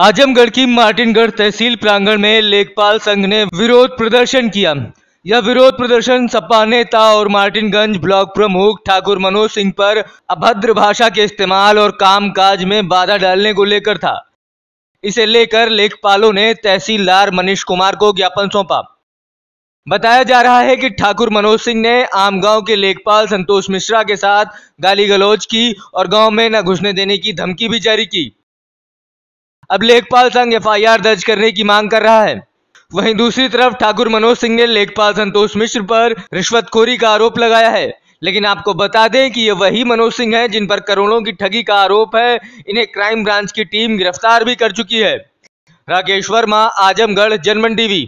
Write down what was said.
आजमगढ़ की मार्टिनगढ़ तहसील प्रांगण में लेखपाल संघ ने विरोध प्रदर्शन किया यह विरोध प्रदर्शन सपा नेता और मार्टिनगंज ब्लॉक प्रमुख ठाकुर मनोज सिंह पर अभद्र भाषा के इस्तेमाल और कामकाज में बाधा डालने को लेकर था इसे लेकर लेखपालों ने तहसीलदार मनीष कुमार को ज्ञापन सौंपा बताया जा रहा है कि ठाकुर मनोज सिंह ने आम गांव के लेखपाल संतोष मिश्रा के साथ गाली गलौज की और गांव में न घुसने देने की धमकी भी जारी की अब लेखपाल संघ एफ दर्ज करने की मांग कर रहा है वहीं दूसरी तरफ ठाकुर मनोज सिंह ने लेखपाल संतोष मिश्र पर रिश्वतखोरी का आरोप लगाया है लेकिन आपको बता दें कि ये वही मनोज सिंह हैं जिन पर करोड़ों की ठगी का आरोप है इन्हें क्राइम ब्रांच की टीम गिरफ्तार भी कर चुकी है राकेश वर्मा आजमगढ़ जनमन टीवी